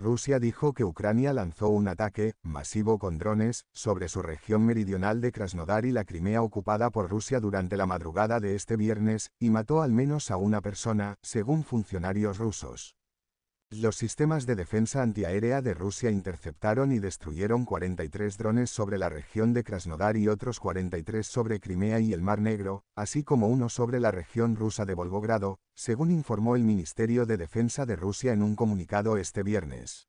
Rusia dijo que Ucrania lanzó un ataque masivo con drones sobre su región meridional de Krasnodar y la Crimea ocupada por Rusia durante la madrugada de este viernes, y mató al menos a una persona, según funcionarios rusos. Los sistemas de defensa antiaérea de Rusia interceptaron y destruyeron 43 drones sobre la región de Krasnodar y otros 43 sobre Crimea y el Mar Negro, así como uno sobre la región rusa de Volgogrado, según informó el Ministerio de Defensa de Rusia en un comunicado este viernes.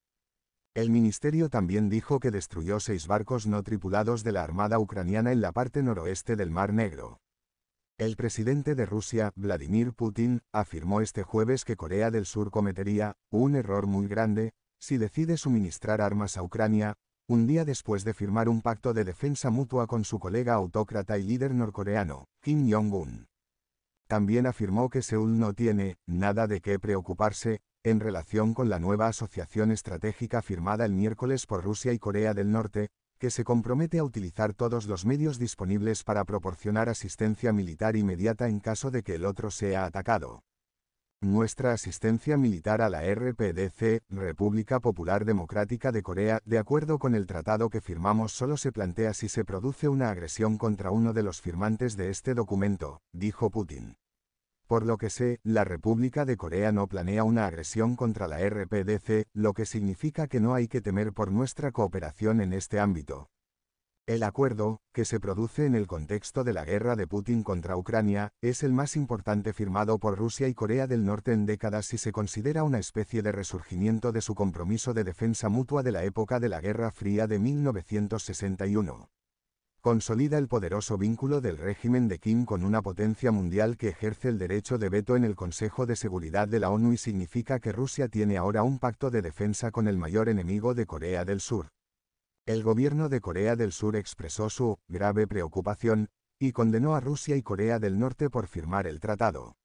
El ministerio también dijo que destruyó seis barcos no tripulados de la Armada ucraniana en la parte noroeste del Mar Negro. El presidente de Rusia, Vladimir Putin, afirmó este jueves que Corea del Sur cometería un error muy grande si decide suministrar armas a Ucrania, un día después de firmar un pacto de defensa mutua con su colega autócrata y líder norcoreano, Kim Jong-un. También afirmó que Seúl no tiene nada de qué preocuparse en relación con la nueva asociación estratégica firmada el miércoles por Rusia y Corea del Norte, que se compromete a utilizar todos los medios disponibles para proporcionar asistencia militar inmediata en caso de que el otro sea atacado. Nuestra asistencia militar a la RPDC, República Popular Democrática de Corea, de acuerdo con el tratado que firmamos, solo se plantea si se produce una agresión contra uno de los firmantes de este documento, dijo Putin. Por lo que sé, la República de Corea no planea una agresión contra la RPDC, lo que significa que no hay que temer por nuestra cooperación en este ámbito. El acuerdo, que se produce en el contexto de la guerra de Putin contra Ucrania, es el más importante firmado por Rusia y Corea del Norte en décadas y se considera una especie de resurgimiento de su compromiso de defensa mutua de la época de la Guerra Fría de 1961 consolida el poderoso vínculo del régimen de Kim con una potencia mundial que ejerce el derecho de veto en el Consejo de Seguridad de la ONU y significa que Rusia tiene ahora un pacto de defensa con el mayor enemigo de Corea del Sur. El gobierno de Corea del Sur expresó su grave preocupación y condenó a Rusia y Corea del Norte por firmar el tratado.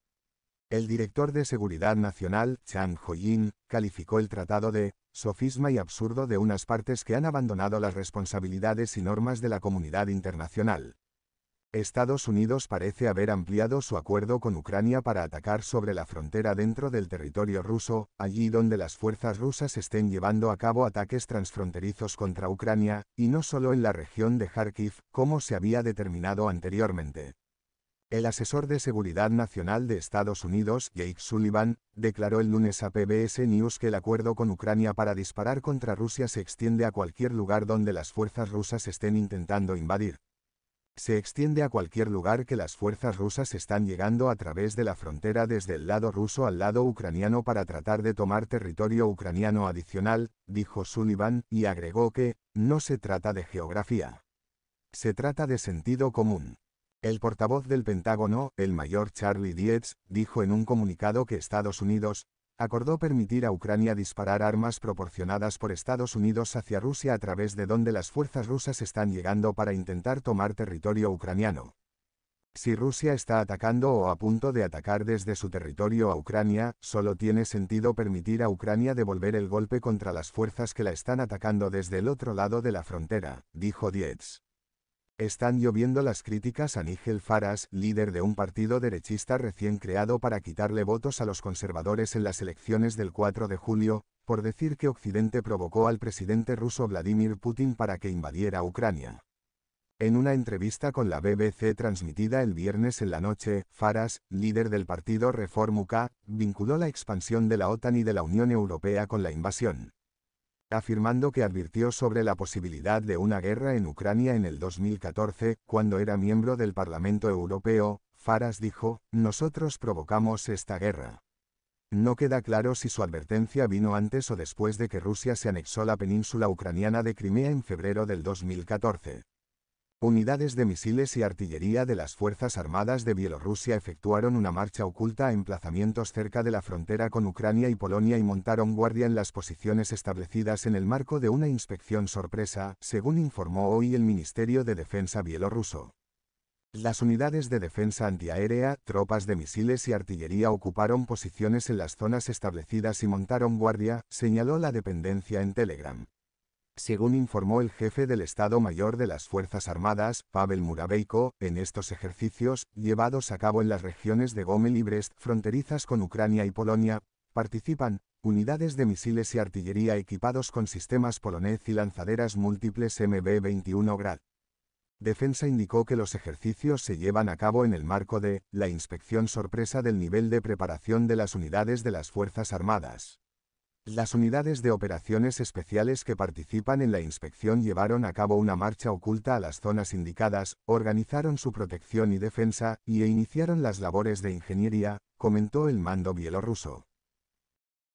El director de Seguridad Nacional, Chan Hoyin, calificó el tratado de sofisma y absurdo de unas partes que han abandonado las responsabilidades y normas de la comunidad internacional. Estados Unidos parece haber ampliado su acuerdo con Ucrania para atacar sobre la frontera dentro del territorio ruso, allí donde las fuerzas rusas estén llevando a cabo ataques transfronterizos contra Ucrania, y no solo en la región de Kharkiv, como se había determinado anteriormente. El asesor de Seguridad Nacional de Estados Unidos, Jake Sullivan, declaró el lunes a PBS News que el acuerdo con Ucrania para disparar contra Rusia se extiende a cualquier lugar donde las fuerzas rusas estén intentando invadir. Se extiende a cualquier lugar que las fuerzas rusas están llegando a través de la frontera desde el lado ruso al lado ucraniano para tratar de tomar territorio ucraniano adicional, dijo Sullivan, y agregó que, no se trata de geografía. Se trata de sentido común. El portavoz del Pentágono, el mayor Charlie Dietz, dijo en un comunicado que Estados Unidos, acordó permitir a Ucrania disparar armas proporcionadas por Estados Unidos hacia Rusia a través de donde las fuerzas rusas están llegando para intentar tomar territorio ucraniano. Si Rusia está atacando o a punto de atacar desde su territorio a Ucrania, solo tiene sentido permitir a Ucrania devolver el golpe contra las fuerzas que la están atacando desde el otro lado de la frontera, dijo Dietz. Están lloviendo las críticas a Nigel Farage, líder de un partido derechista recién creado para quitarle votos a los conservadores en las elecciones del 4 de julio, por decir que Occidente provocó al presidente ruso Vladimir Putin para que invadiera Ucrania. En una entrevista con la BBC transmitida el viernes en la noche, Farage, líder del partido Reform UK, vinculó la expansión de la OTAN y de la Unión Europea con la invasión afirmando que advirtió sobre la posibilidad de una guerra en Ucrania en el 2014, cuando era miembro del Parlamento Europeo, Faras dijo, nosotros provocamos esta guerra. No queda claro si su advertencia vino antes o después de que Rusia se anexó la península ucraniana de Crimea en febrero del 2014. Unidades de misiles y artillería de las Fuerzas Armadas de Bielorrusia efectuaron una marcha oculta a emplazamientos cerca de la frontera con Ucrania y Polonia y montaron guardia en las posiciones establecidas en el marco de una inspección sorpresa, según informó hoy el Ministerio de Defensa bielorruso. Las unidades de defensa antiaérea, tropas de misiles y artillería ocuparon posiciones en las zonas establecidas y montaron guardia, señaló la dependencia en Telegram. Según informó el jefe del Estado Mayor de las Fuerzas Armadas, Pavel Muraveiko, en estos ejercicios, llevados a cabo en las regiones de Gomel y Brest, fronterizas con Ucrania y Polonia, participan, unidades de misiles y artillería equipados con sistemas polonés y lanzaderas múltiples MB-21 Grad. Defensa indicó que los ejercicios se llevan a cabo en el marco de la inspección sorpresa del nivel de preparación de las unidades de las Fuerzas Armadas. Las unidades de operaciones especiales que participan en la inspección llevaron a cabo una marcha oculta a las zonas indicadas, organizaron su protección y defensa, y e iniciaron las labores de ingeniería, comentó el mando bielorruso.